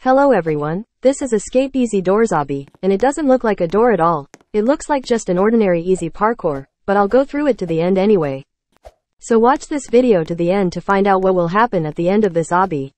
Hello everyone, this is Escape Easy Door Obby, and it doesn't look like a door at all. It looks like just an ordinary easy parkour, but I'll go through it to the end anyway. So watch this video to the end to find out what will happen at the end of this obby.